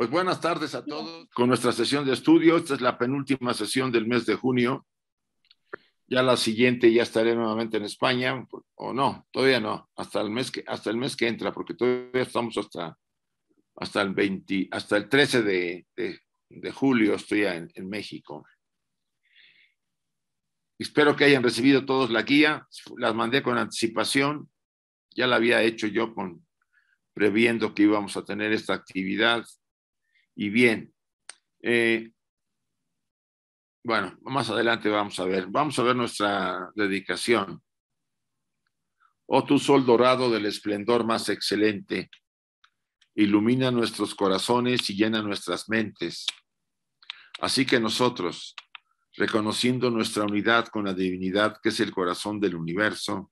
Pues buenas tardes a todos con nuestra sesión de estudio. Esta es la penúltima sesión del mes de junio. Ya la siguiente ya estaré nuevamente en España, o no, todavía no, hasta el mes que, hasta el mes que entra, porque todavía estamos hasta, hasta, el, 20, hasta el 13 de, de, de julio, estoy en, en México. Espero que hayan recibido todos la guía, las mandé con anticipación, ya la había hecho yo con, previendo que íbamos a tener esta actividad y bien. Eh, bueno, más adelante vamos a ver. Vamos a ver nuestra dedicación. Oh tu sol dorado del esplendor más excelente, ilumina nuestros corazones y llena nuestras mentes. Así que nosotros, reconociendo nuestra unidad con la divinidad que es el corazón del universo,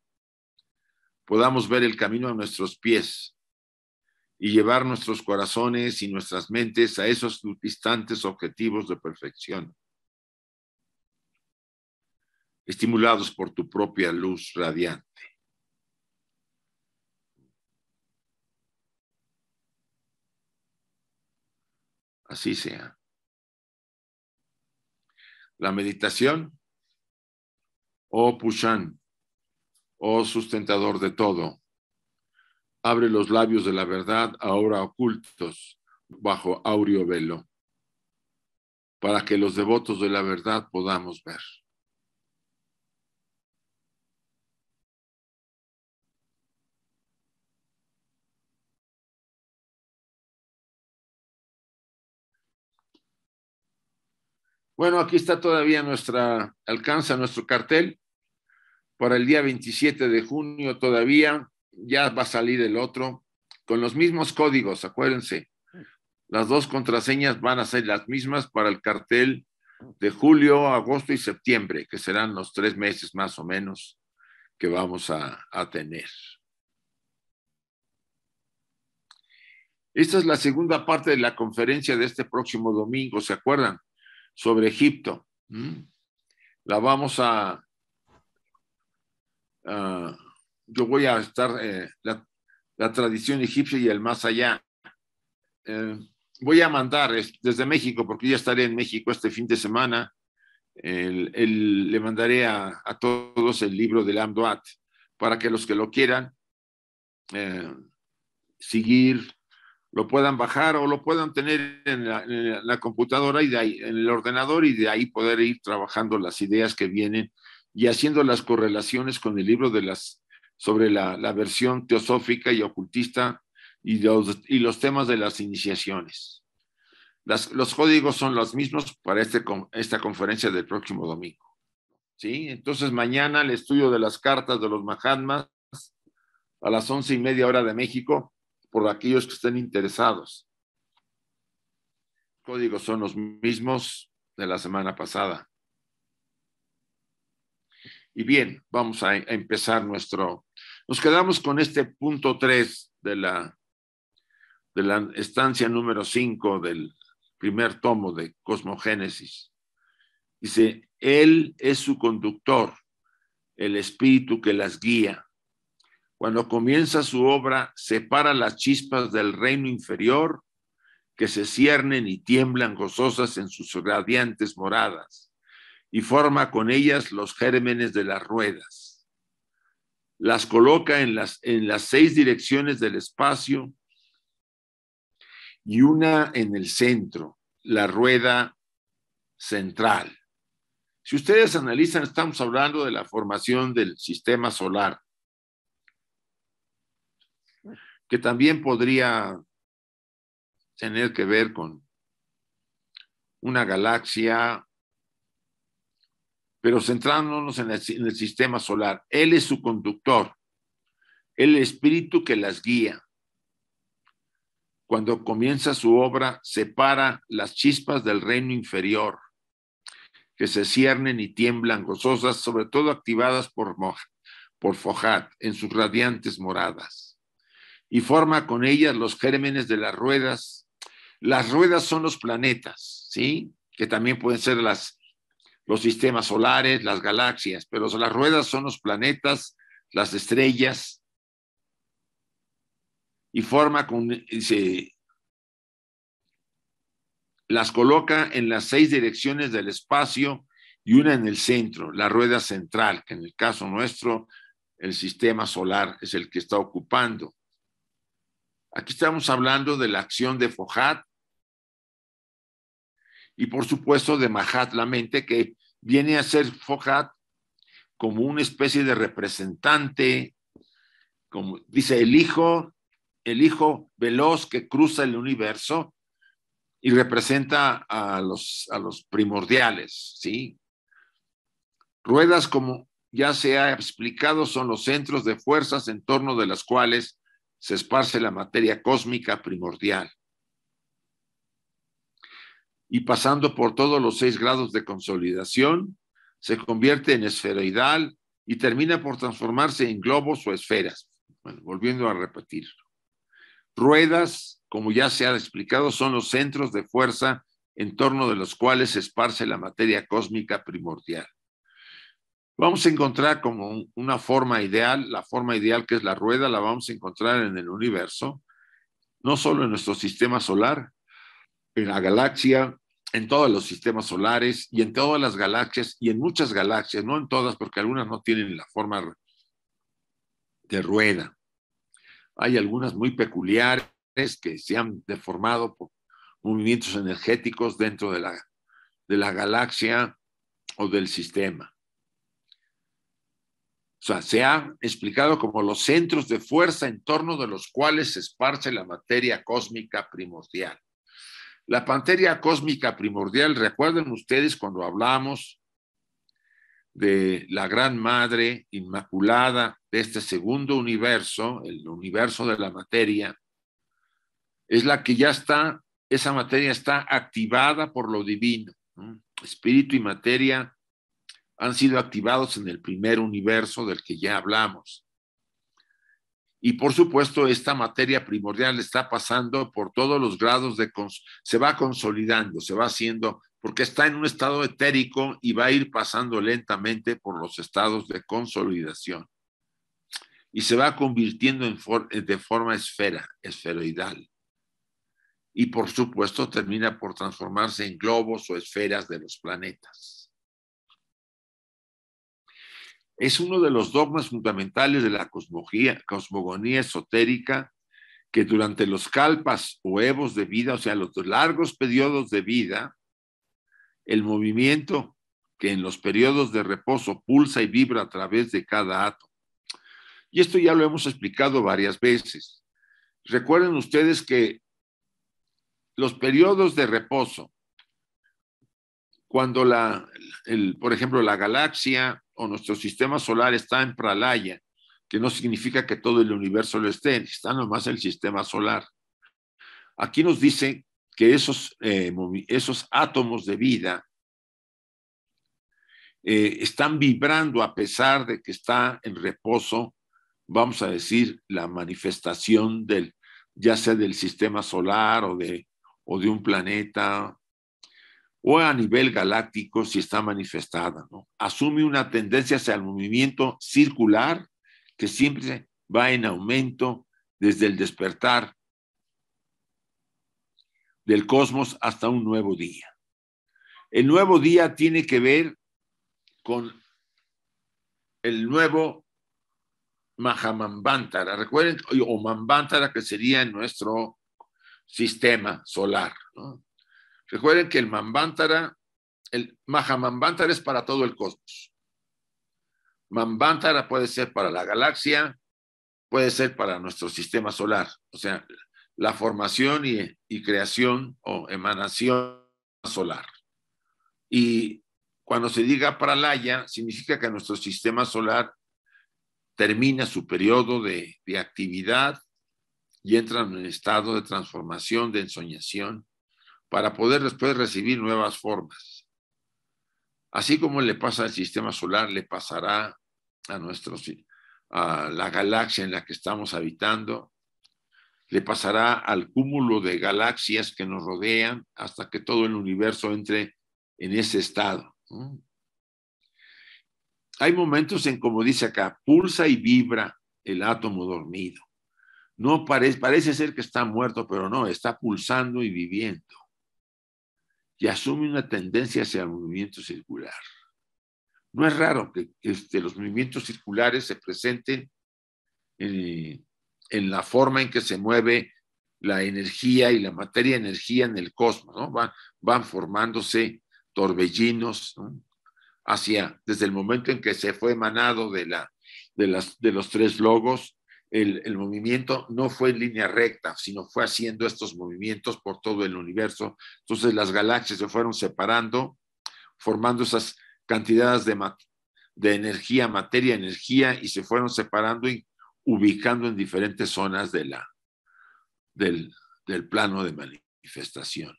podamos ver el camino a nuestros pies y llevar nuestros corazones y nuestras mentes a esos distantes objetivos de perfección. Estimulados por tu propia luz radiante. Así sea. La meditación, oh Pushan, oh sustentador de todo, abre los labios de la verdad ahora ocultos bajo aureo velo, para que los devotos de la verdad podamos ver. Bueno, aquí está todavía nuestra, alcanza nuestro cartel para el día 27 de junio todavía, ya va a salir el otro, con los mismos códigos, acuérdense. Las dos contraseñas van a ser las mismas para el cartel de julio, agosto y septiembre, que serán los tres meses más o menos que vamos a, tener. Esta es la segunda parte de la conferencia de este próximo domingo, ¿se acuerdan? Sobre Egipto. La vamos a, a yo voy a estar eh, la, tradición egipcia y el más allá. Eh, voy a mandar desde México, porque ya estaré en México este fin de semana, le mandaré a, todos el libro del Amdoat, para que los que lo quieran eh, seguir, lo puedan bajar o lo puedan tener en la, la, computadora y en el ordenador y de ahí poder ir trabajando las ideas que vienen y haciendo las correlaciones con el libro de las sobre la, la versión teosófica y ocultista y los, y los temas de las iniciaciones. Las, los códigos son los mismos para este, esta conferencia del próximo domingo. ¿sí? Entonces mañana el estudio de las cartas de los Mahatmas a las once y media hora de México por aquellos que estén interesados. Los códigos son los mismos de la semana pasada. Y bien, vamos a empezar nuestro nos quedamos con este punto 3 de la, de la estancia número 5 del primer tomo de Cosmogénesis. Dice, Él es su conductor, el espíritu que las guía. Cuando comienza su obra, separa las chispas del reino inferior que se ciernen y tiemblan gozosas en sus radiantes moradas y forma con ellas los gérmenes de las ruedas las coloca en las, seis direcciones del espacio y una en el centro, la rueda central. Si ustedes analizan, estamos hablando de la formación del sistema solar, que también podría tener que ver con una galaxia pero centrándonos en el, sistema solar. Él es su conductor, el espíritu que las guía. Cuando comienza su obra, separa las chispas del reino inferior, que se ciernen y tiemblan gozosas, sobre todo activadas por, por Fojat en sus radiantes moradas, y forma con ellas los gérmenes de las ruedas. Las ruedas son los planetas, ¿sí? Que también pueden ser las, los sistemas solares, las galaxias, pero las ruedas son los planetas, las estrellas, y forma con, las coloca en las seis direcciones del espacio y una en el centro, la rueda central, que en el caso nuestro, el sistema solar es el que está ocupando. Aquí estamos hablando de la acción de fojat y por supuesto de Mahat la mente, que viene a ser fojat como una especie de representante, como dice el hijo, el hijo veloz que cruza el universo y representa a los, a los primordiales, ¿sí? Ruedas, como ya se ha explicado, son los centros de fuerzas en torno de las cuales se esparce la materia cósmica primordial y pasando por todos los seis grados de consolidación, se convierte en esferoidal y termina por transformarse en globos o esferas. volviendo a repetir... Ruedas, como ya se ha explicado, son los centros de fuerza en torno de los cuales se esparce la materia cósmica primordial. Vamos a encontrar como una forma ideal, la forma ideal que es la rueda, la vamos a encontrar en el universo, no solo en nuestro sistema solar, en la galaxia, en todos los sistemas solares y en todas las galaxias y en muchas galaxias, no en todas porque algunas no tienen la forma de rueda. Hay algunas muy peculiares que se han deformado por movimientos energéticos dentro de la, de la galaxia o del sistema. O sea, se ha explicado como los centros de fuerza en torno de los cuales se esparce la materia cósmica primordial. La panteria cósmica primordial, recuerden ustedes cuando hablamos de la Gran Madre Inmaculada de este segundo universo, el universo de la materia, es la que ya está, esa materia está activada por lo divino. Espíritu y materia han sido activados en el primer universo del que ya hablamos. Y por supuesto, esta materia primordial está pasando por todos los grados de... se va consolidando, se va haciendo, porque está en un estado etérico y va a ir pasando lentamente por los estados de consolidación. Y se va convirtiendo en eh, de forma esfera, esferoidal. Y por supuesto, termina por transformarse en globos o esferas de los planetas es uno de los dogmas fundamentales de la cosmogonía, cosmogonía esotérica que durante los calpas o evos de vida, o sea, los largos periodos de vida, el movimiento que en los periodos de reposo pulsa y vibra a través de cada átomo. Y esto ya lo hemos explicado varias veces. Recuerden ustedes que los periodos de reposo, cuando la, por ejemplo, la galaxia o nuestro sistema solar está en Pralaya, que no significa que todo el universo lo esté, está nomás el sistema solar. Aquí nos dice que esos, eh, esos átomos de vida eh, están vibrando a pesar de que está en reposo, vamos a decir, la manifestación del, ya sea del sistema solar o de un planeta o a nivel galáctico si está manifestada. ¿no? Asume una tendencia hacia el movimiento circular que siempre va en aumento desde el despertar del cosmos hasta un nuevo día. El nuevo día tiene que ver con el nuevo Mahamambantara, recuerden, o Mambantara que sería en nuestro sistema solar. ¿no? Recuerden que el Mambántara, el Mahamambántara es para todo el cosmos. Mambántara puede ser para la galaxia, puede ser para nuestro sistema solar, o sea, la formación y, creación o emanación solar. Y cuando se diga pralaya, significa que nuestro sistema solar termina su periodo de, de actividad y entra en un estado de transformación, de ensoñación, para poder después recibir nuevas formas. Así como le pasa al sistema solar, le pasará a, nuestro a la galaxia en la que estamos habitando, le pasará al cúmulo de galaxias que nos rodean hasta que todo el universo entre en ese estado. Hay momentos en, como dice acá, pulsa y vibra el átomo dormido. No parece ser que está muerto, pero no, está pulsando y viviendo y asume una tendencia hacia el movimiento circular. No es raro que este, los movimientos circulares se presenten eh, en, la forma en que se mueve la energía y la materia energía en el cosmos, Van, formándose torbellinos hacia, desde el momento en que se fue emanado de, la, las, de los tres logos el, movimiento no fue en línea recta, sino fue haciendo estos movimientos por todo el universo. Entonces las galaxias se fueron separando, formando esas cantidades de, energía, materia, energía, y se fueron separando y ubicando en diferentes zonas de la, del, plano de manifestación.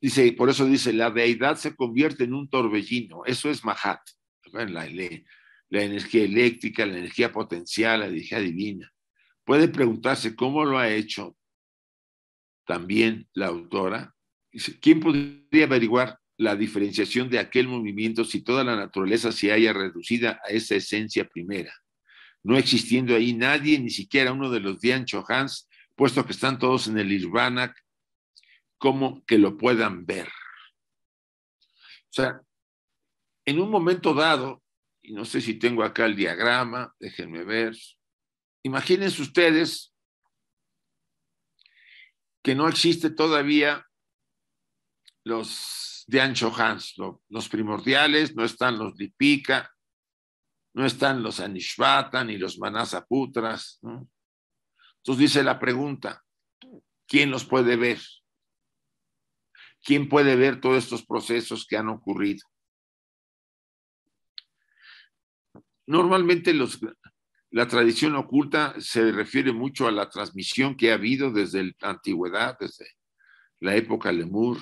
dice, por eso dice, la deidad se convierte en un torbellino, eso es Mahat, en la la energía eléctrica, la energía potencial, la energía divina. Puede preguntarse cómo lo ha hecho también la autora. ¿Quién podría averiguar la diferenciación de aquel movimiento si toda la naturaleza se haya reducida a esa esencia primera? No existiendo ahí nadie, ni siquiera uno de los Dian Chohans, puesto que están todos en el Irvana, como que lo puedan ver. O sea, en un momento dado, y no sé si tengo acá el diagrama, déjenme ver. Imagínense ustedes que no existe todavía los de Ancho Hans, los primordiales, no están los Lipika, no están los Anishvata ni los Manasaputras. Entonces dice la pregunta, ¿quién los puede ver? ¿Quién puede ver todos estos procesos que han ocurrido? Normalmente los, la tradición oculta se refiere mucho a la transmisión que ha habido desde la antigüedad, desde la época Lemur,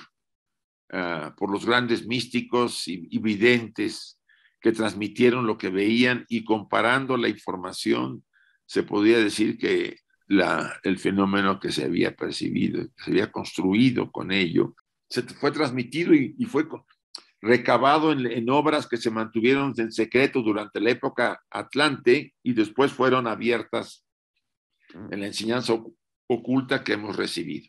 ah, por los grandes místicos y, videntes que transmitieron lo que veían y comparando la información se podía decir que el fenómeno que se había percibido, que se había construido con ello, se fue transmitido y, y fue recabado en, obras que se mantuvieron en secreto durante la época Atlante y después fueron abiertas en la enseñanza oculta que hemos recibido.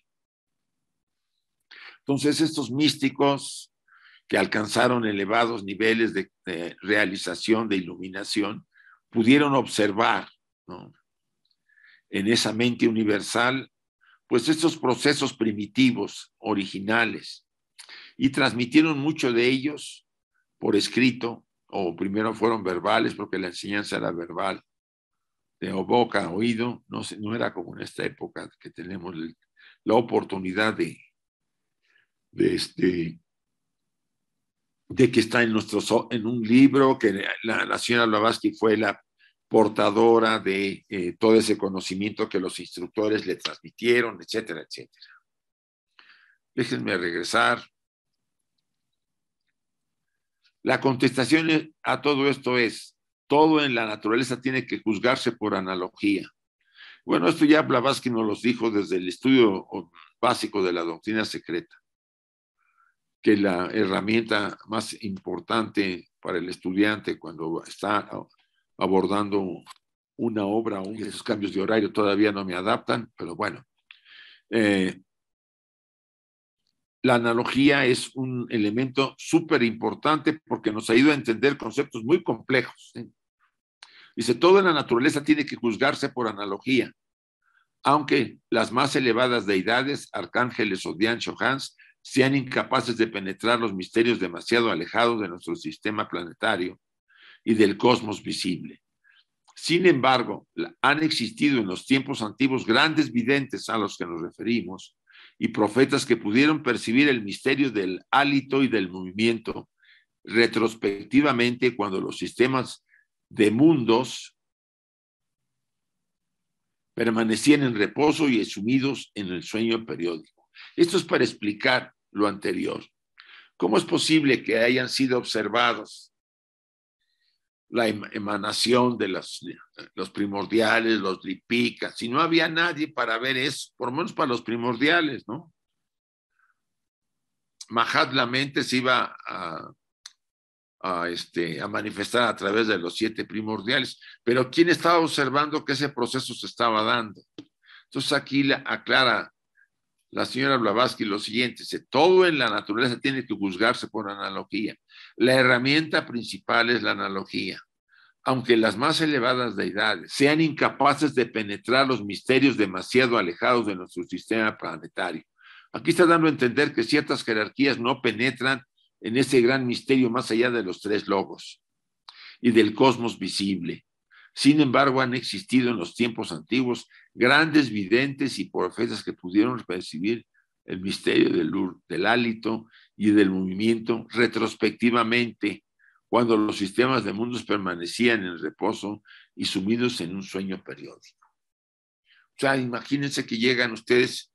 Entonces, estos místicos que alcanzaron elevados niveles de, realización, de iluminación, pudieron observar en esa mente universal, pues estos procesos primitivos, originales, y transmitieron mucho de ellos por escrito, o primero fueron verbales, porque la enseñanza era verbal, de boca a oído, no, no era como en esta época que tenemos la oportunidad de, este, de que está en, en un libro, que la, nación señora Blavatsky fue la portadora de eh, todo ese conocimiento que los instructores le transmitieron, etcétera, etcétera. Déjenme regresar la contestación a todo esto es, todo en la naturaleza tiene que juzgarse por analogía. Bueno, esto ya Blavatsky nos lo dijo desde el estudio básico de la doctrina secreta, que la herramienta más importante para el estudiante cuando está abordando una obra, esos cambios de horario todavía no me adaptan, pero bueno, eh, la analogía es un elemento súper importante porque nos ha ido a entender conceptos muy complejos. ¿eh? Dice, toda la naturaleza tiene que juzgarse por analogía, aunque las más elevadas deidades, arcángeles o Dian Hans, sean incapaces de penetrar los misterios demasiado alejados de nuestro sistema planetario y del cosmos visible. Sin embargo, han existido en los tiempos antiguos grandes videntes a los que nos referimos, y profetas que pudieron percibir el misterio del hálito y del movimiento. Retrospectivamente, cuando los sistemas de mundos permanecían en reposo y sumidos en el sueño periódico. Esto es para explicar lo anterior. ¿Cómo es posible que hayan sido observados la em-, emanación de los primordiales, los lipicas, si no había nadie para ver eso, por lo menos para los primordiales, ¿no? Majad la mente se iba a, este, a manifestar a través de los siete primordiales, pero ¿quién estaba observando que ese proceso se estaba dando? Entonces aquí aclara la señora Blavatsky lo siguiente, todo en la naturaleza tiene que juzgarse por analogía. La herramienta principal es la analogía. Aunque las más elevadas deidades sean incapaces de penetrar los misterios demasiado alejados de nuestro sistema planetario. Aquí está dando a entender que ciertas jerarquías no penetran en ese gran misterio más allá de los tres logos y del cosmos visible. Sin embargo, han existido en los tiempos antiguos grandes videntes y profetas que pudieron percibir el misterio del, del hálito y del movimiento retrospectivamente, cuando los sistemas de mundos permanecían en reposo y sumidos en un sueño periódico. O sea, imagínense que llegan ustedes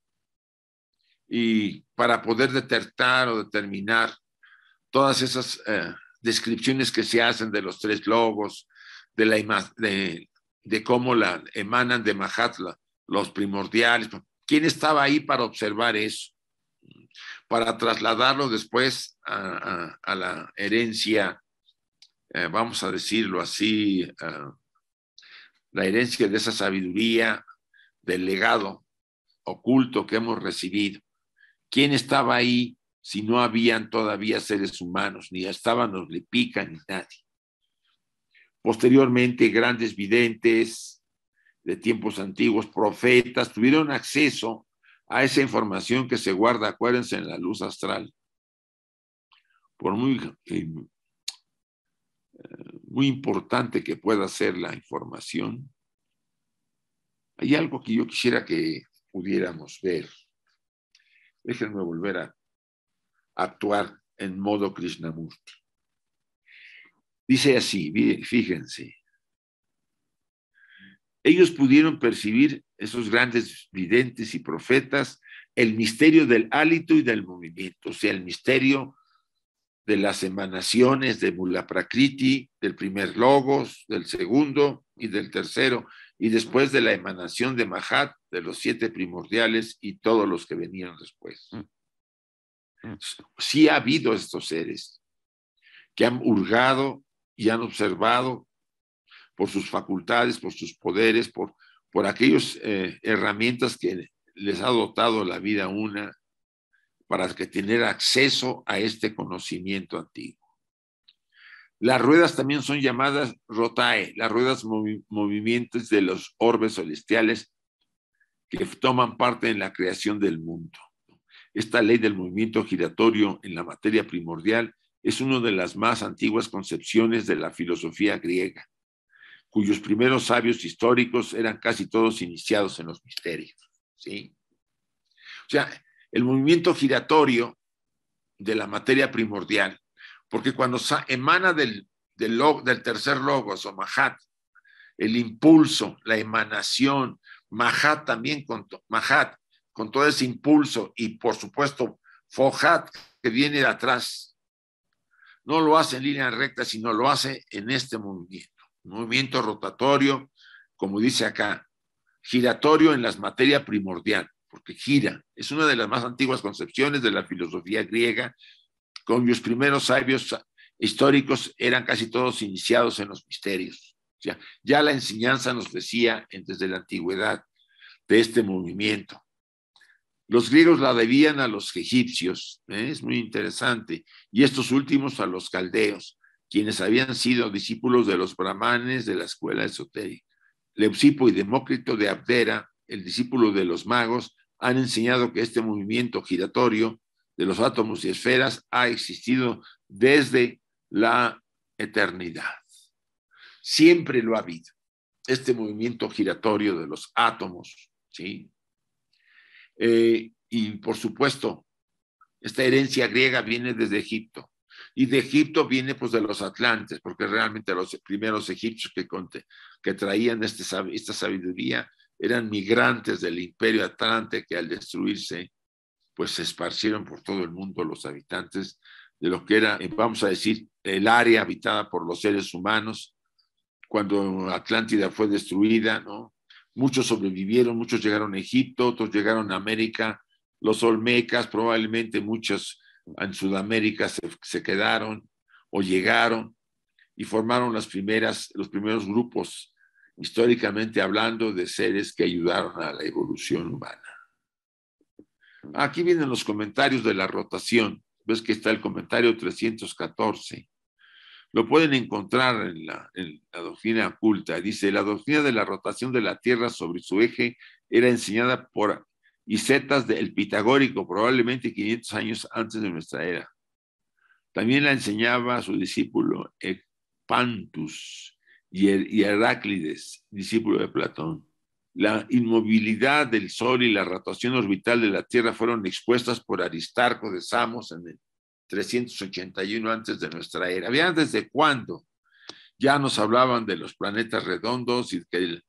y para poder detectar o determinar todas esas eh, descripciones que se hacen de los tres logos, de, la de, de cómo la emanan de Mahatla los primordiales, ¿quién estaba ahí para observar eso? para trasladarlo después a, la herencia, eh, vamos a decirlo así, eh, la herencia de esa sabiduría del legado oculto que hemos recibido. ¿Quién estaba ahí si no habían todavía seres humanos, ni estaban los Lepica, ni nadie? Posteriormente, grandes videntes de tiempos antiguos, profetas, tuvieron acceso a esa información que se guarda, acuérdense, en la luz astral. Por muy, eh, muy importante que pueda ser la información, hay algo que yo quisiera que pudiéramos ver. Déjenme volver a actuar en modo Krishnamurti. Dice así, fíjense. Ellos pudieron percibir, esos grandes videntes y profetas, el misterio del hálito y del movimiento, o sea, el misterio de las emanaciones de Mulaprakriti, del primer logos, del segundo y del tercero, y después de la emanación de Mahat, de los siete primordiales y todos los que venían después. Mm. Mm. Sí ha habido estos seres que han hurgado y han observado por sus facultades, por sus poderes, por, por aquellas eh, herramientas que les ha dotado la vida una para que tener acceso a este conocimiento antiguo. Las ruedas también son llamadas rotae, las ruedas movimientos de los orbes celestiales que toman parte en la creación del mundo. Esta ley del movimiento giratorio en la materia primordial es una de las más antiguas concepciones de la filosofía griega cuyos primeros sabios históricos eran casi todos iniciados en los misterios. ¿sí? O sea, el movimiento giratorio de la materia primordial, porque cuando emana del, tercer logos o Mahat, el impulso, la emanación, Mahat también con, Mahat, con todo ese impulso y por supuesto Fohat que viene de atrás, no lo hace en línea recta, sino lo hace en este movimiento movimiento rotatorio, como dice acá, giratorio en las materias primordial, porque gira. Es una de las más antiguas concepciones de la filosofía griega, con los primeros sabios históricos eran casi todos iniciados en los misterios. O sea, ya la enseñanza nos decía desde la antigüedad de este movimiento. Los griegos la debían a los egipcios, ¿eh? es muy interesante, y estos últimos a los caldeos quienes habían sido discípulos de los brahmanes de la escuela esotérica. Leucipo y Demócrito de Abdera, el discípulo de los magos, han enseñado que este movimiento giratorio de los átomos y esferas ha existido desde la eternidad. Siempre lo ha habido, este movimiento giratorio de los átomos, ¿sí? Eh, y por supuesto, esta herencia griega viene desde Egipto. Y de Egipto viene pues de los atlantes, porque realmente los primeros egipcios que, que traían este, esta sabiduría eran migrantes del imperio atlante que al destruirse pues se esparcieron por todo el mundo los habitantes de lo que era, eh, vamos a decir, el área habitada por los seres humanos. Cuando Atlántida fue destruida, ¿no? Muchos sobrevivieron, muchos llegaron a Egipto, otros llegaron a América, los olmecas, probablemente muchos en Sudamérica se, quedaron o llegaron y formaron las primeras, los primeros grupos, históricamente hablando, de seres que ayudaron a la evolución humana. Aquí vienen los comentarios de la rotación. Ves que está el comentario 314. Lo pueden encontrar en la, en la doctrina oculta. Dice, la doctrina de la rotación de la Tierra sobre su eje era enseñada por y zetas del Pitagórico, probablemente 500 años antes de nuestra era. También la enseñaba a su discípulo Pantus y Heráclides, discípulo de Platón. La inmovilidad del Sol y la rotación orbital de la Tierra fueron expuestas por Aristarco de Samos en el 381 antes de nuestra era. Vean desde cuándo ya nos hablaban de los planetas redondos y que el,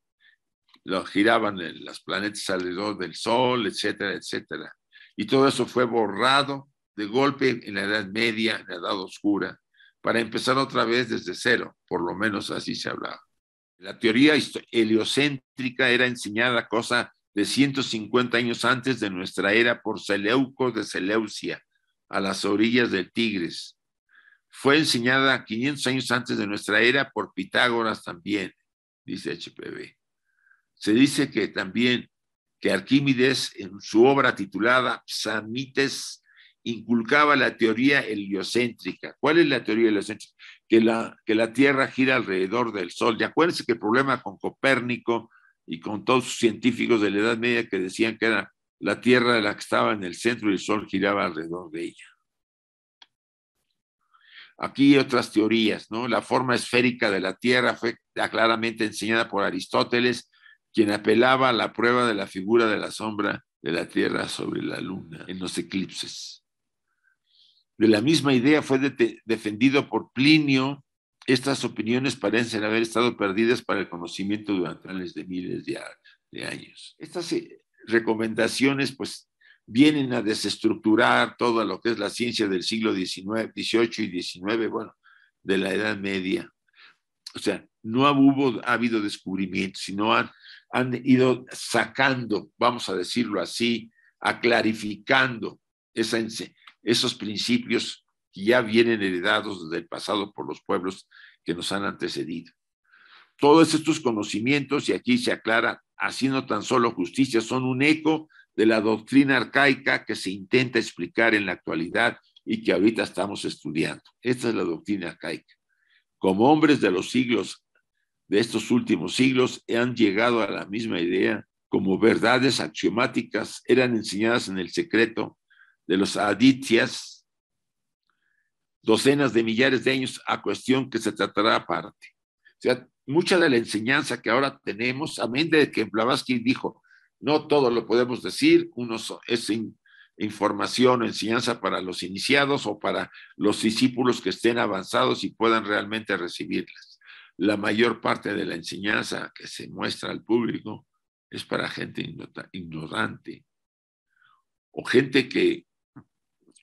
los giraban en las planetas alrededor del Sol, etcétera, etcétera. Y todo eso fue borrado de golpe en la Edad Media, en la Edad Oscura, para empezar otra vez desde cero, por lo menos así se hablaba. La teoría heliocéntrica era enseñada cosa de 150 años antes de nuestra era por Seleuco de Seleucia, a las orillas del Tigres. Fue enseñada 500 años antes de nuestra era por Pitágoras también, dice HPV. Se dice que también que Arquímedes, en su obra titulada Psamites, inculcaba la teoría heliocéntrica. ¿Cuál es la teoría heliocéntrica? Que la, que la Tierra gira alrededor del Sol. Y acuérdense que el problema con Copérnico y con todos sus científicos de la Edad Media que decían que era la Tierra la que estaba en el centro y el Sol giraba alrededor de ella. Aquí hay otras teorías, ¿no? La forma esférica de la Tierra fue claramente enseñada por Aristóteles quien apelaba a la prueba de la figura de la sombra de la Tierra sobre la Luna en los eclipses. De la misma idea fue defendido por Plinio. Estas opiniones parecen haber estado perdidas para el conocimiento durante miles de miles de, años. Estas eh, recomendaciones, pues, vienen a desestructurar todo lo que es la ciencia del siglo XIX, XVIII y XIX, bueno, de la Edad Media. O sea, no hubo, ha habido descubrimientos, sino han han ido sacando, vamos a decirlo así, a clarificando esos principios que ya vienen heredados desde el pasado por los pueblos que nos han antecedido. Todos estos conocimientos, y aquí se aclara, haciendo tan solo justicia, son un eco de la doctrina arcaica que se intenta explicar en la actualidad y que ahorita estamos estudiando. Esta es la doctrina arcaica. Como hombres de los siglos estos últimos siglos han llegado a la misma idea como verdades axiomáticas eran enseñadas en el secreto de los aditias docenas de millares de años a cuestión que se tratará aparte. O sea, mucha de la enseñanza que ahora tenemos, amén de que Blavatsky dijo, no todo lo podemos decir, uno es información o enseñanza para los iniciados o para los discípulos que estén avanzados y puedan realmente recibirlas la mayor parte de la enseñanza que se muestra al público es para gente ignorante o gente que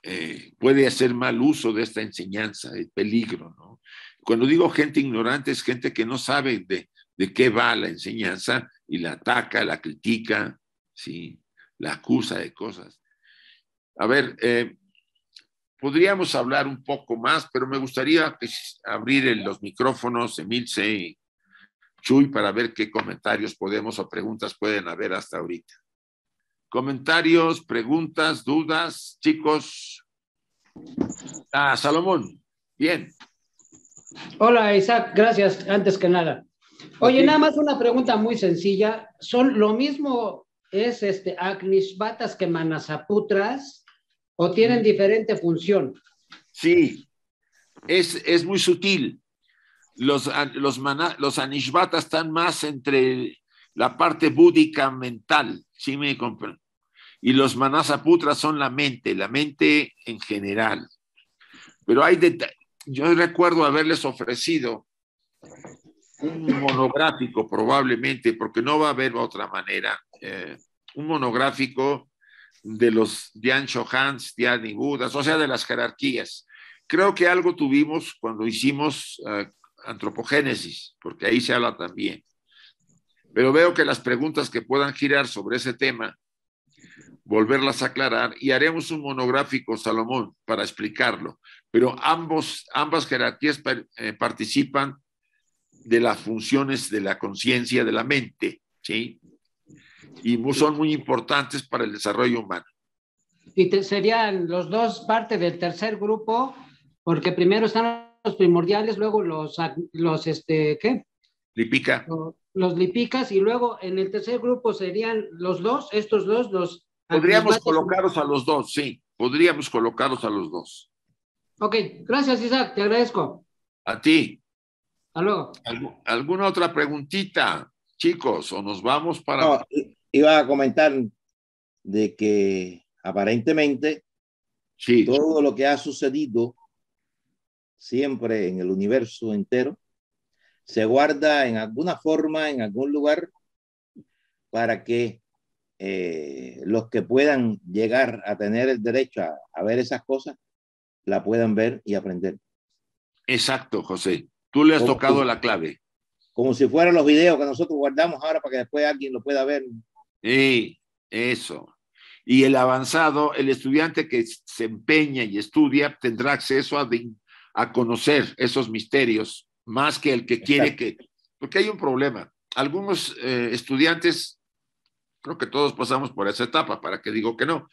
eh, puede hacer mal uso de esta enseñanza, el peligro. Cuando digo gente ignorante es gente que no sabe de, qué va la enseñanza y la ataca, la critica, ¿sí? la acusa de cosas. A ver, eh, Podríamos hablar un poco más, pero me gustaría pues, abrir los micrófonos, Emilce y Chuy, para ver qué comentarios podemos o preguntas pueden haber hasta ahorita. Comentarios, preguntas, dudas, chicos. Ah, Salomón, bien. Hola, Isaac, gracias, antes que nada. Oye, nada más una pregunta muy sencilla. ¿Son lo mismo es este Agnishvatas que Manasaputras? o tienen mm. diferente función. Sí, es, es muy sutil. Los, los, los anishvatas están más entre la parte búdica mental, ¿sí me Y los manasaputras son la mente, la mente en general. Pero hay detalles. Yo recuerdo haberles ofrecido un monográfico, probablemente, porque no va a haber otra manera, eh, un monográfico de los Dian Chohan's, Dian y o sea, de las jerarquías. Creo que algo tuvimos cuando hicimos eh, antropogénesis, porque ahí se habla también. Pero veo que las preguntas que puedan girar sobre ese tema, volverlas a aclarar y haremos un monográfico, Salomón, para explicarlo. Pero ambos, ambas jerarquías eh, participan de las funciones de la conciencia de la mente, ¿sí? y son muy importantes para el desarrollo humano. Y serían los dos parte del tercer grupo, porque primero están los primordiales, luego los, los este, ¿qué? Lipica. Los, lipicas y luego en el tercer grupo serían los dos, estos dos, los... Podríamos colocarlos a los dos, sí, podríamos colocarlos a los dos. Ok, gracias Isaac, te agradezco. A ti. Hasta ¿Alguna otra preguntita, chicos? ¿O nos vamos para iba a comentar de que aparentemente todo lo que ha sucedido siempre en el universo entero se guarda en alguna forma, en algún lugar, para que eh, los que puedan llegar a tener el derecho a, ver esas cosas, la puedan ver y aprender. Exacto, José. Tú le has tocado la clave. Como si fueran los videos que nosotros guardamos ahora para que después alguien lo pueda ver Sí, eh, eso. Y el avanzado, el estudiante que se empeña y estudia, tendrá acceso a, conocer esos misterios, más que el que quiere que... Porque hay un problema. Algunos eh, estudiantes, creo que todos pasamos por esa etapa, para que digo que no,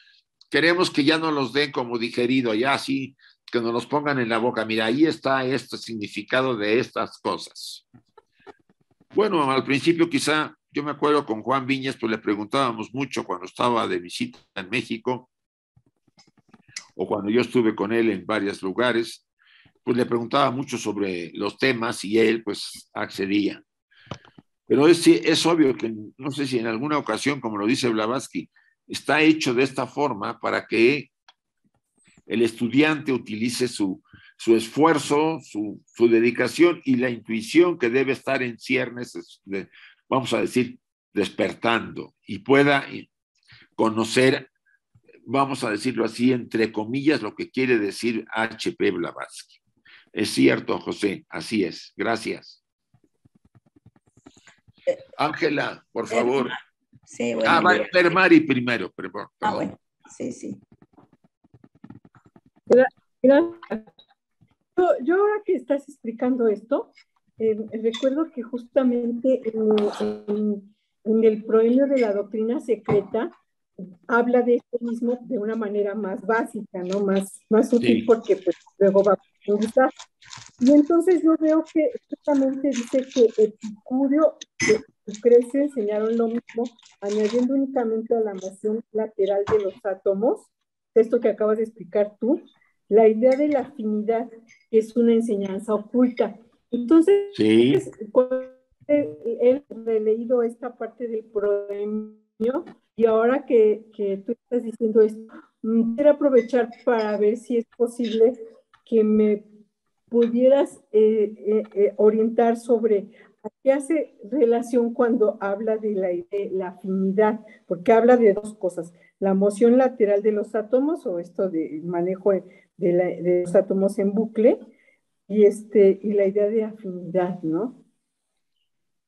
queremos que ya no los den como digerido, ya así, que nos los pongan en la boca. Mira, ahí está este significado de estas cosas. Bueno, al principio quizá yo me acuerdo con Juan Viñas, pues le preguntábamos mucho cuando estaba de visita en México o cuando yo estuve con él en varios lugares, pues le preguntaba mucho sobre los temas y él pues accedía. Pero es, obvio que, no sé si en alguna ocasión, como lo dice Blavatsky, está hecho de esta forma para que el estudiante utilice su, esfuerzo, su, su, dedicación y la intuición que debe estar en ciernes de, este, vamos a decir, despertando y pueda eh, conocer, vamos a decirlo así, entre comillas, lo que quiere decir H.P. Blavatsky. Es cierto, José, así es. Gracias. Eh, Ángela, por eh, favor. Sí, ah, bueno, ah, va Mari primero, por favor. Ah, bueno, sí, sí. yo ahora que estás explicando esto, eh, recuerdo que justamente eh, en, el proemio de la doctrina secreta habla de esto mismo de una manera más básica, ¿no? Más, más útil porque pues, luego va a preguntar. Y entonces yo veo que justamente dice que Epicurio y Lucrecia enseñaron lo mismo, añadiendo únicamente a la noción lateral de los átomos, esto que acabas de explicar tú, la idea de la afinidad, es una enseñanza oculta entonces, he releído esta parte del premio y ahora que, tú estás diciendo esto, mm, quiero aprovechar para ver si es posible que me pudieras eh, eh, eh, orientar sobre a qué hace relación cuando habla de la, la afinidad, porque habla de dos cosas, la moción lateral de los átomos o esto del manejo de los átomos en bucle, y, este, y la idea de afinidad, ¿no?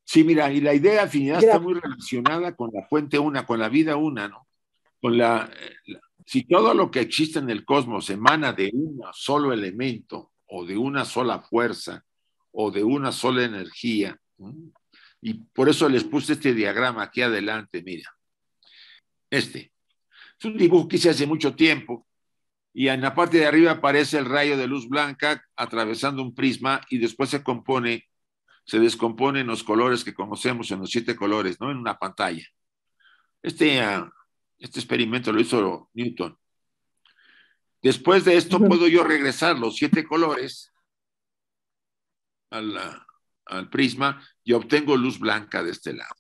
Sí, mira, y la idea de afinidad está muy relacionada con la fuente una, con la vida una, ¿no? Con la, si todo lo que existe en el cosmos emana de un solo elemento o de una sola fuerza o de una sola energía, y por eso les puse este diagrama aquí adelante, mira. Este. Es un dibujo que hice hace mucho tiempo, y en la parte de arriba aparece el rayo de luz blanca atravesando un prisma y después se compone, se descompone en los colores que conocemos, en los siete colores, ¿no? En una pantalla. Este, ah, este experimento lo hizo Newton. Después de esto puedo yo regresar los siete colores al, ah, al prisma y obtengo luz blanca de este lado.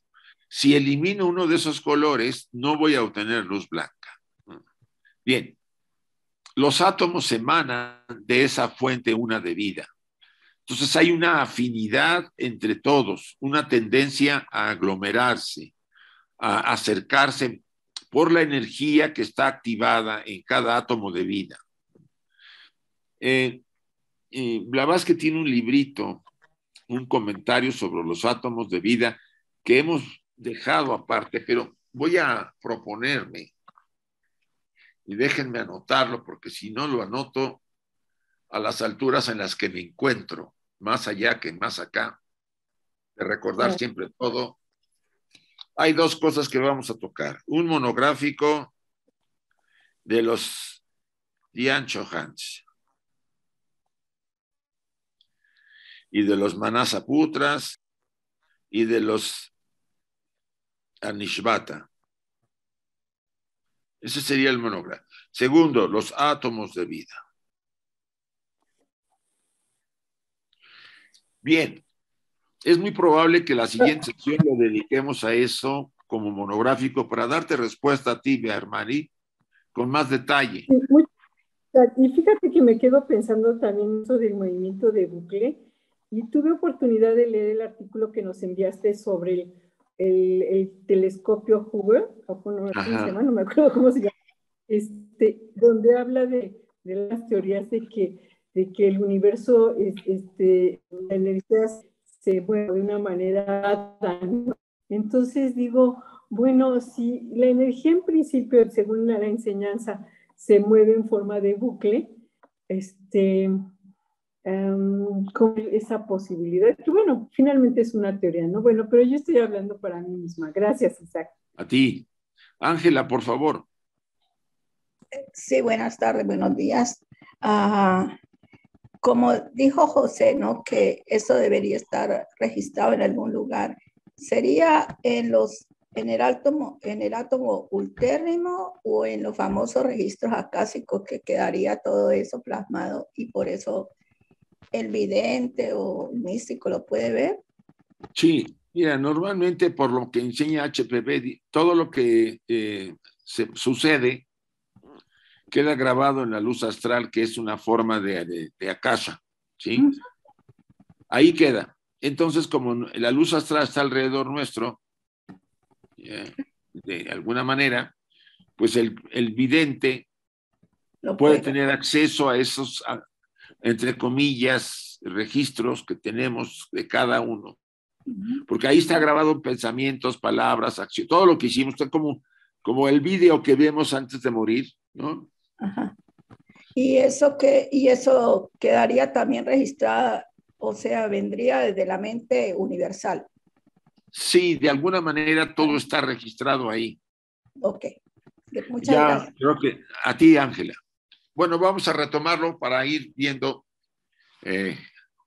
Si elimino uno de esos colores, no voy a obtener luz blanca. Bien, los átomos emanan de esa fuente una de vida. Entonces hay una afinidad entre todos, una tendencia a aglomerarse, a acercarse por la energía que está activada en cada átomo de vida. Eh, eh, tiene un librito, un comentario sobre los átomos de vida que hemos dejado aparte, pero voy a proponerme y déjenme anotarlo porque si no lo anoto a las alturas en las que me encuentro, más allá que más acá, de recordar siempre todo, hay dos cosas que vamos a tocar. Un monográfico de los Diancho Hans y de los Manasaputras. y de los Anishvata. Ese sería el monograma. Segundo, los átomos de vida. Bien, es muy probable que la siguiente sección lo dediquemos a eso como monográfico para darte respuesta a ti, Hermani, con más detalle. Y fíjate que me quedo pensando también eso del movimiento de bucle y tuve oportunidad de leer el artículo que nos enviaste sobre el el, telescopio Hubble, o no, no me acuerdo cómo se llama, este, donde habla de, de las teorías de que, de que el universo, este, la energía se mueve de una manera tan... Entonces digo, bueno, si la energía en principio, según la, la enseñanza, se mueve en forma de bucle, este, Em, con esa posibilidad, bueno, finalmente es una teoría, ¿no? Bueno, pero yo estoy hablando para mí misma. Gracias, Isaac. A ti. Ángela, por favor. Sí, buenas tardes, buenos días. Ah, como dijo José, ¿no? Que eso debería estar registrado en algún lugar. Sería en los en el átomo, en el átomo ultérrimo o en los famosos registros acásicos que quedaría todo eso plasmado y por eso el vidente o el místico lo puede ver? Sí, mira, normalmente por lo que enseña HPB, todo lo que eh, sucede queda grabado en la luz astral, que es una forma de, de, ¿sí? Ahí queda. Entonces, como la luz astral está alrededor nuestro, eh, de alguna manera, pues el, vidente puede, puede tener acceso a esos, entre comillas, registros que tenemos de cada uno. Porque ahí está grabado pensamientos, palabras, acción, todo lo que hicimos, como, como el video que vemos antes de morir, ¿no? Y eso que, y eso quedaría también registrada, o sea, vendría desde la mente universal. Sí, de alguna manera todo está registrado ahí. Ok. Muchas gracias. Creo que a ti, Ángela. Bueno, vamos a retomarlo para ir viendo eh,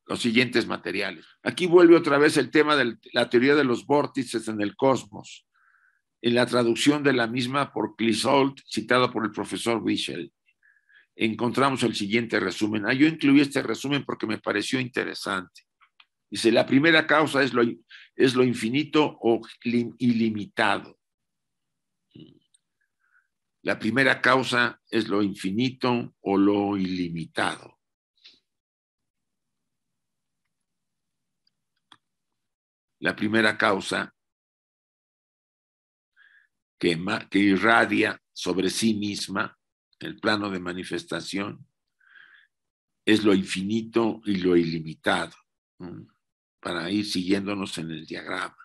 los siguientes materiales. Aquí vuelve otra vez el tema de la teoría de los vórtices en el cosmos, en la traducción de la misma por Clissold, citado por el profesor Wiesel, Encontramos el siguiente resumen. Ah, yo incluí este resumen porque me pareció interesante. Dice, la primera causa es lo, es lo infinito o ilimitado. La primera causa es lo infinito o lo ilimitado. La primera causa que, irradia sobre sí misma el plano de manifestación es lo infinito y lo ilimitado, para ir siguiéndonos en el diagrama.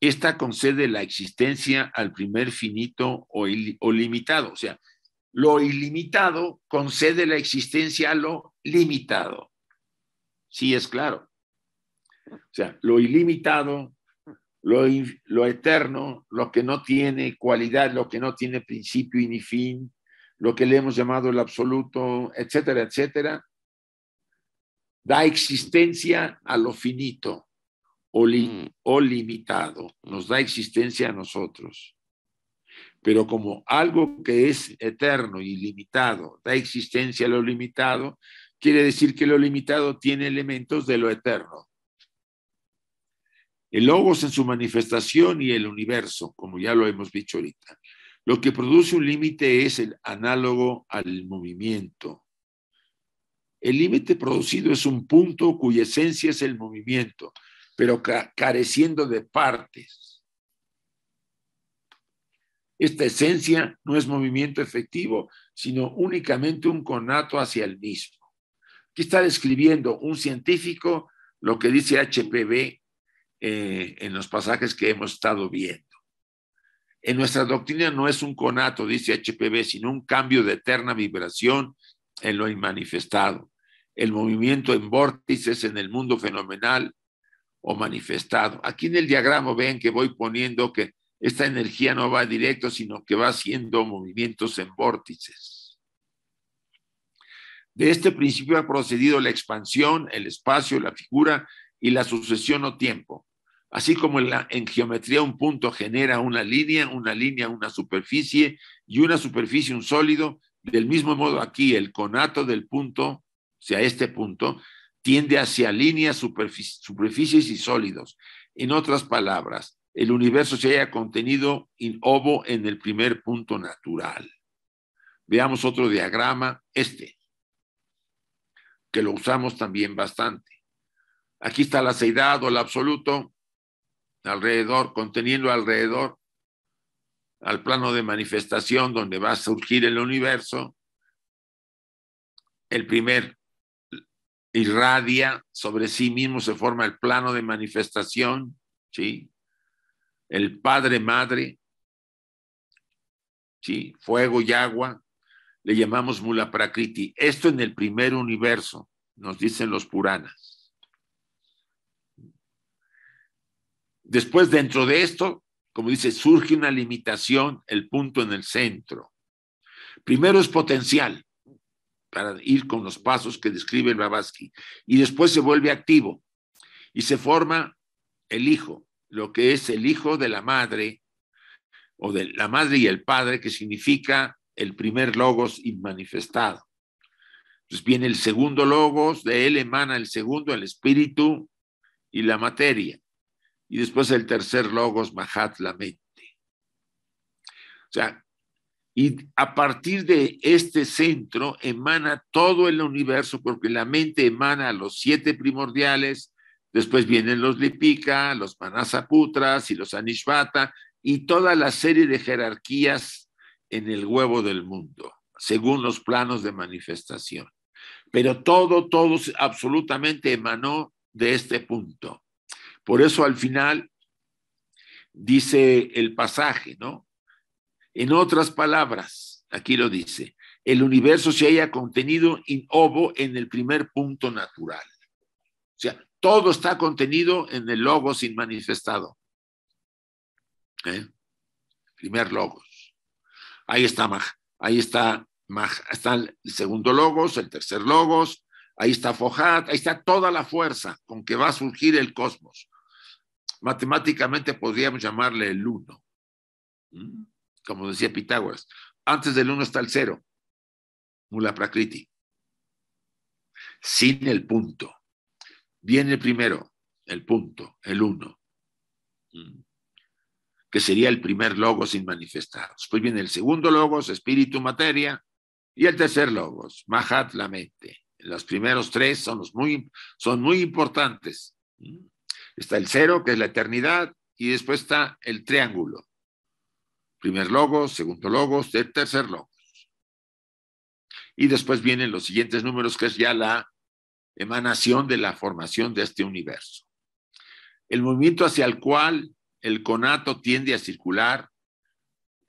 Esta concede la existencia al primer finito o, limitado, o sea, lo ilimitado concede la existencia a lo limitado. Sí, es claro. O sea, lo ilimitado, lo, lo, eterno, lo que no tiene cualidad, lo que no tiene principio y ni fin, lo que le hemos llamado el absoluto, etcétera, etcétera, da existencia a lo finito o, mm. limitado, nos da existencia a nosotros. Pero como algo que es eterno y limitado da existencia a lo limitado, quiere decir que lo limitado tiene elementos de lo eterno. El logos en su manifestación y el universo, como ya lo hemos dicho ahorita. Lo que produce un límite es el análogo al movimiento. El límite producido es un punto cuya esencia es el movimiento, pero careciendo de partes. Esta esencia no es movimiento efectivo, sino únicamente un conato hacia el mismo. Aquí está describiendo un científico lo que dice HPV eh, en los pasajes que hemos estado viendo. En nuestra doctrina no es un conato, dice HPV, sino un cambio de eterna vibración en lo inmanifestado. El movimiento en vórtices en el mundo fenomenal o manifestado. Aquí en el diagrama ven que voy poniendo que esta energía no va directo, sino que va haciendo movimientos en vórtices. De este principio ha procedido la expansión, el espacio, la figura y la sucesión o tiempo. Así como en, en geometría un punto genera una línea, una línea una superficie y una superficie un sólido, del mismo modo aquí el conato del punto, o sea, este punto, tiende hacia líneas, superficies y sólidos. En otras palabras, el universo se haya contenido in ovo en el primer punto natural. Veamos otro diagrama, este, que lo usamos también bastante. Aquí está la seidad o el absoluto alrededor, conteniendo alrededor al plano de manifestación donde va a surgir el universo, el primer irradia sobre sí mismo, se forma el plano de manifestación, ¿sí? El Padre Madre, ¿sí? Fuego y agua, le llamamos Mula Prakriti. Esto en el primer universo, nos dicen los Puranas. Después, dentro de esto, como dice, surge una limitación, el punto en el centro. Primero es potencial, para ir con los pasos que describe el Babaski, y después se vuelve activo y se forma el hijo, lo que es el hijo de la madre, o de la madre y el padre, que significa el primer logos inmanifestado. pues viene el segundo logos, de él emana el segundo, el espíritu y la materia. Y después el tercer logos, Mahat, la mente. O sea, y a partir de este centro emana todo el universo, porque la mente emana a los siete primordiales, después vienen los Lipika, los Manasaputras y los Anishvata, y toda la serie de jerarquías en el huevo del mundo, según los planos de manifestación. Pero todo, todo absolutamente emanó de este punto. Por eso al final dice el pasaje, ¿no? En otras palabras, aquí lo dice, el universo se haya contenido in ovo en el primer punto natural. O sea, todo está contenido en el logos sin manifestado. ¿Eh? Primer logos. Ahí está Maj, ahí está Maj, está el segundo logos, el tercer logos, ahí está Fojat, ahí está toda la fuerza con que va a surgir el cosmos. Matemáticamente podríamos llamarle el uno. ¿Mm? como decía Pitágoras, antes del uno está el cero, mula prakriti, sin el punto. Viene el primero, el punto, el uno, mm. que sería el primer logos sin Después Pues viene el segundo logos, espíritu, materia, y el tercer logos, mahat, la mente. Los primeros tres son, los muy, son muy importantes. Mm. Está el cero, que es la eternidad, y después está el triángulo, Primer logos, segundo logos, tercer logo. Y después vienen los siguientes números, que es ya la emanación de la formación de este universo. El movimiento hacia el cual el conato tiende a circular,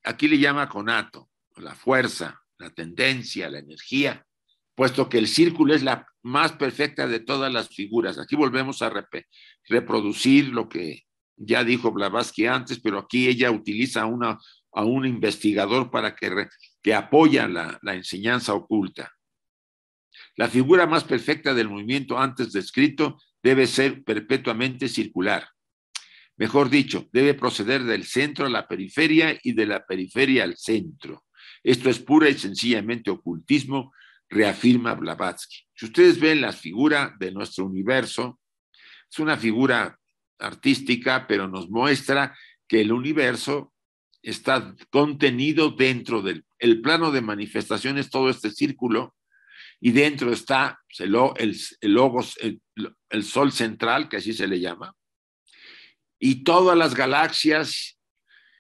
aquí le llama conato, la fuerza, la tendencia, la energía, puesto que el círculo es la más perfecta de todas las figuras. Aquí volvemos a reproducir lo que ya dijo Blavatsky antes, pero aquí ella utiliza una a un investigador para que, que apoya la, la enseñanza oculta. La figura más perfecta del movimiento antes descrito debe ser perpetuamente circular. Mejor dicho, debe proceder del centro a la periferia y de la periferia al centro. Esto es pura y sencillamente ocultismo, reafirma Blavatsky. Si ustedes ven la figura de nuestro universo, es una figura artística, pero nos muestra que el universo está contenido dentro del el plano de manifestación, es todo este círculo, y dentro está pues, el, el, el sol central, que así se le llama, y todas las galaxias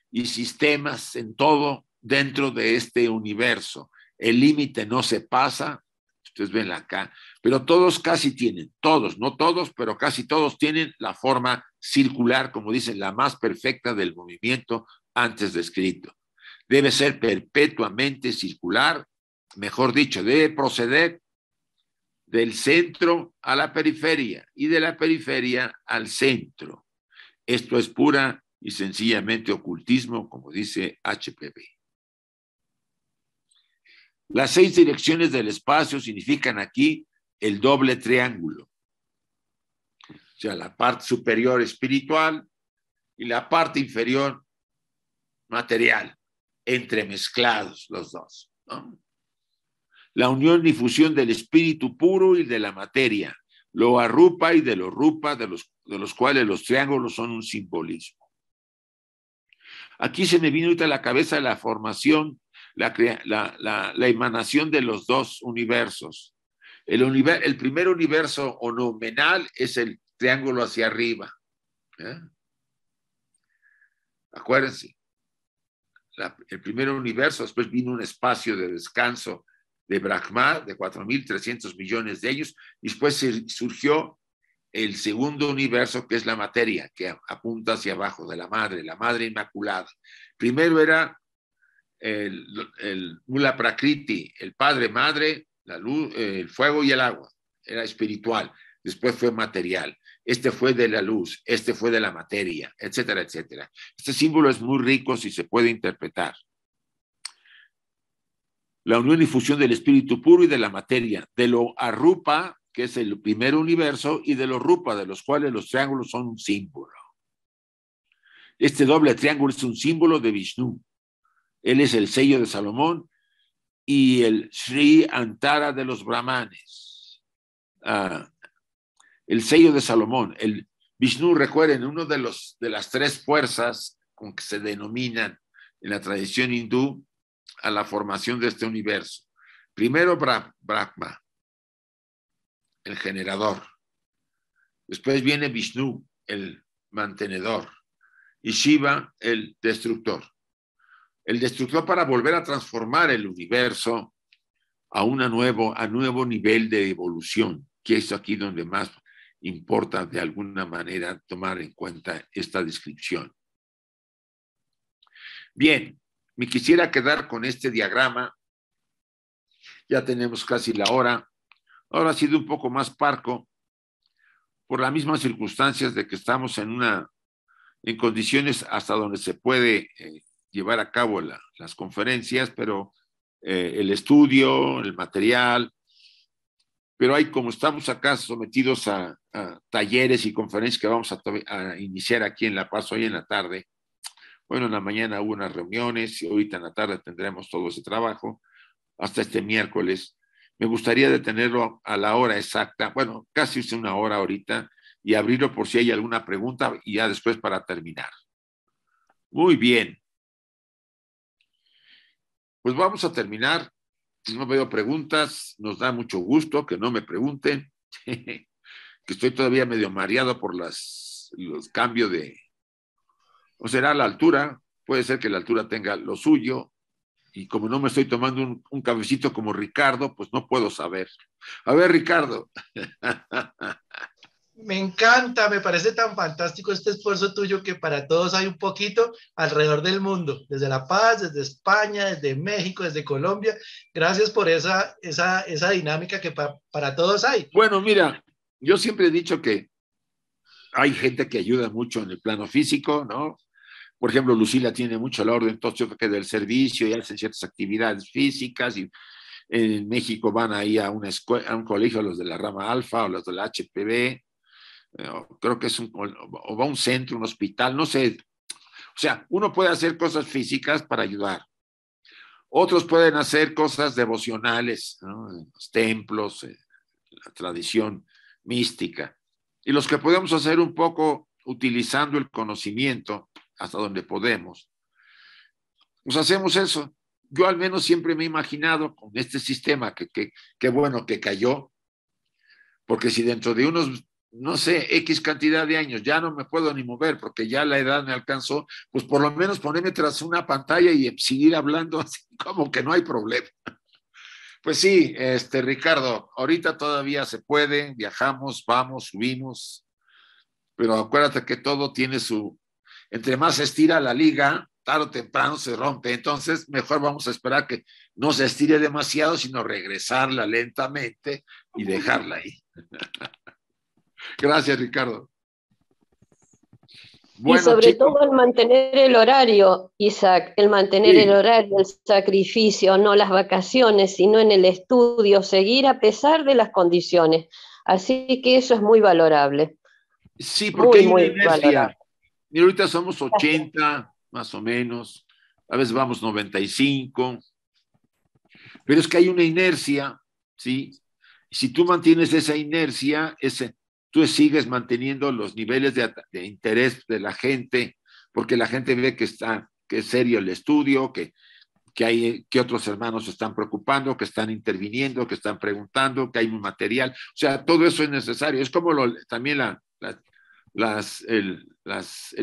y sistemas en todo dentro de este universo. El límite no se pasa, ustedes ven acá, pero todos casi tienen, todos, no todos, pero casi todos tienen la forma circular, como dicen, la más perfecta del movimiento antes descrito. Debe ser perpetuamente circular, mejor dicho, debe proceder del centro a la periferia y de la periferia al centro. Esto es pura y sencillamente ocultismo, como dice HPV. Las seis direcciones del espacio significan aquí el doble triángulo, sea, la parte superior espiritual y la parte inferior material, entremezclados los dos. La unión y fusión del espíritu puro y de la materia, lo arrupa y de lo rupa, de los, cuales los triángulos son un simbolismo. Aquí se me vino a la cabeza la formación, la, emanación de los dos universos. El, el primer universo onomenal es el triángulo hacia arriba. Acuérdense, el primer universo, después vino un espacio de descanso de Brahma, de 4.300 millones de ellos, y después surgió el segundo universo, que es la materia, que apunta hacia abajo de la madre, la madre inmaculada. Primero era el, el Prakriti, el padre, madre, la luz, el fuego y el agua. Era espiritual, después fue material este fue de la luz, este fue de la materia, etcétera, etcétera. Este símbolo es muy rico si se puede interpretar. La unión y fusión del espíritu puro y de la materia, de lo arrupa, que es el primer universo, y de lo rupa, de los cuales los triángulos son un símbolo. Este doble triángulo es un símbolo de Vishnu. Él es el sello de Salomón y el Sri Antara de los brahmanes. Ah, el sello de Salomón, el Vishnu, recuerden, uno de, los, de las tres fuerzas con que se denominan en la tradición hindú a la formación de este universo. Primero Brahma, el generador. Después viene Vishnu, el mantenedor. Y Shiva, el destructor. El destructor para volver a transformar el universo a, un nuevo, a nuevo nivel de evolución, que es aquí donde más importa de alguna manera tomar en cuenta esta descripción. Bien, me quisiera quedar con este diagrama. Ya tenemos casi la hora. Ahora ha sido un poco más parco por las mismas circunstancias de que estamos en una en condiciones hasta donde se puede eh, llevar a cabo las conferencias, pero eh, el estudio, el material, pero hay como estamos acá sometidos a, talleres y conferencias que vamos a, iniciar aquí en La Paz hoy en la tarde. Bueno, en la mañana hubo unas reuniones y ahorita en la tarde tendremos todo ese trabajo hasta este miércoles. Me gustaría detenerlo a la hora exacta, bueno, casi una hora ahorita, y abrirlo por si hay alguna pregunta y ya después para terminar. Muy bien. Pues vamos a terminar no veo preguntas, nos da mucho gusto que no me pregunten, que estoy todavía medio mareado por los cambios de... O será la altura, puede ser que la altura tenga lo suyo, y como no me estoy tomando un, cabecito como Ricardo, pues no puedo saber. A ver, Ricardo. me encanta, me parece tan fantástico este esfuerzo tuyo que para todos hay un poquito alrededor del mundo, desde La Paz, desde España, desde México, desde Colombia. Gracias por esa, esa, dinámica que para todos hay. Bueno, mira, yo siempre he dicho que hay gente que ayuda mucho en el plano físico, ¿no? Por ejemplo, Lucila tiene mucho la orden que del servicio y hacen ciertas actividades físicas y en México van ahí a, un colegio los de la rama alfa o los de la HPB. Eh, creo que es un, va un centro, un hospital, no sé. O sea, uno puede hacer cosas físicas para ayudar. Otros pueden hacer cosas devocionales, los templos, eh, la tradición mística. Y los que podemos hacer un poco utilizando el conocimiento hasta donde podemos, pues hacemos eso. Yo al menos siempre me he imaginado con este sistema que, que, bueno que cayó, porque si dentro de unos no sé, X cantidad de años, ya no me puedo ni mover porque ya la edad me alcanzó, pues por lo menos ponerme tras una pantalla y seguir hablando así como que no hay problema. Pues sí, este Ricardo, ahorita todavía se puede, viajamos, vamos, subimos, pero acuérdate que todo tiene su entre más se estira la liga, tarde o temprano se rompe, entonces mejor vamos a esperar que no se estire demasiado, sino regresarla lentamente y dejarla ahí. Gracias, Ricardo. y sobre todo el mantener el horario, Isaac, el mantener el horario, el sacrificio, no las vacaciones, sino en el estudio, seguir a pesar de las condiciones. Así que eso es muy valorable. Sí, porque hay una inercia. Y ahorita somos 80, más o menos, a veces vamos 95, pero es que hay una inercia, ¿sí? Si tú mantienes esa inercia, ese, tú sigues manteniendo los niveles de, interés de la gente, porque la gente ve que está, que es serio el estudio, que, hay, que otros hermanos están preocupando, que están interviniendo, que están preguntando, que hay un material. O sea, todo eso es necesario. Es como lo, también el,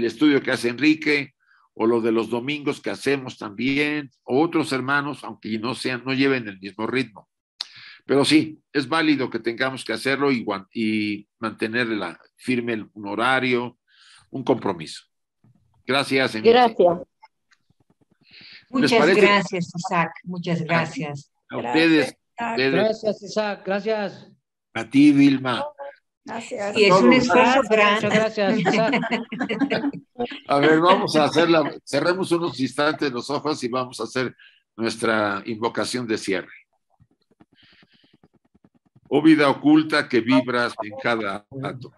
estudio que hace Enrique, o lo de los domingos que hacemos también, o otros hermanos, aunque no sean, no lleven el mismo ritmo. Pero sí, es válido que tengamos que hacerlo y, y mantener firme un horario, un compromiso. Gracias. Gracias. Muchas gracias, Isaac. Muchas gracias. A, ustedes, Gracias, Isaac. Gracias. A ti, Vilma. Gracias. Y es un esfuerzo grande. Gracias, Isaac. a ver, vamos a hacerla. Cerremos unos instantes los ojos y vamos a hacer nuestra invocación de cierre o vida oculta que vibras en cada átomo.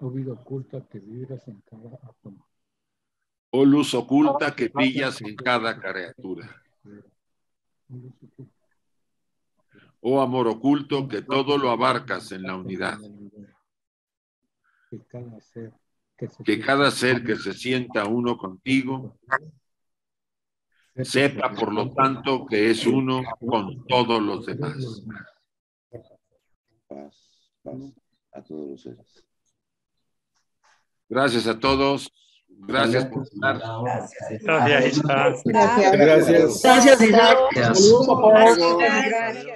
O vida oculta que vibras en cada átomo. O luz oculta que pillas en cada criatura. O amor oculto que todo lo abarcas en la unidad. Que cada ser que se sienta uno contigo sepa, por lo tanto, que es uno con todos los demás a todos los Gracias a todos. Gracias por estar. Gracias. Gracias.